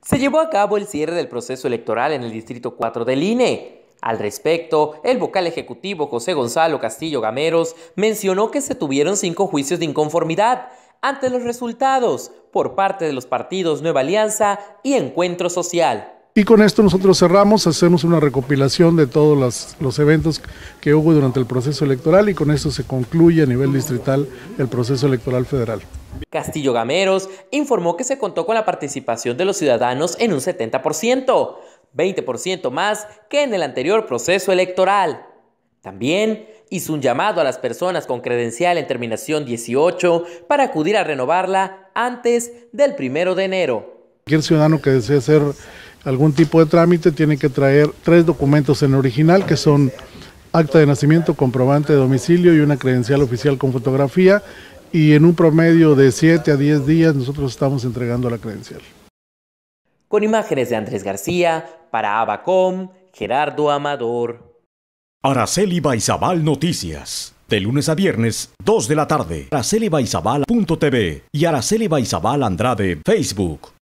Se llevó a cabo el cierre del proceso electoral en el Distrito 4 del INE. Al respecto, el vocal ejecutivo José Gonzalo Castillo Gameros mencionó que se tuvieron cinco juicios de inconformidad ante los resultados por parte de los partidos Nueva Alianza y Encuentro Social. Y con esto nosotros cerramos, hacemos una recopilación de todos los, los, eventos que hubo durante el proceso electoral y con esto se concluye a nivel distrital el proceso electoral federal. Castillo Gameros informó que se contó con la participación de los ciudadanos en un 70%, 20% más que en el anterior proceso electoral. También hizo un llamado a las personas con credencial en terminación 18 para acudir a renovarla antes del primero de enero. Cualquier ciudadano que desee hacer algún tipo de trámite tiene que traer tres documentos en original que son acta de nacimiento, comprobante de domicilio y una credencial oficial con fotografía y en un promedio de 7 a 10 días nosotros estamos entregando la credencial. Con imágenes de Andrés García, para Abacom, Gerardo Amador. Araceli Baizabal Noticias. De lunes a viernes, 2 de la tarde. Araceli tv y Araceli Baizabal Andrade, Facebook.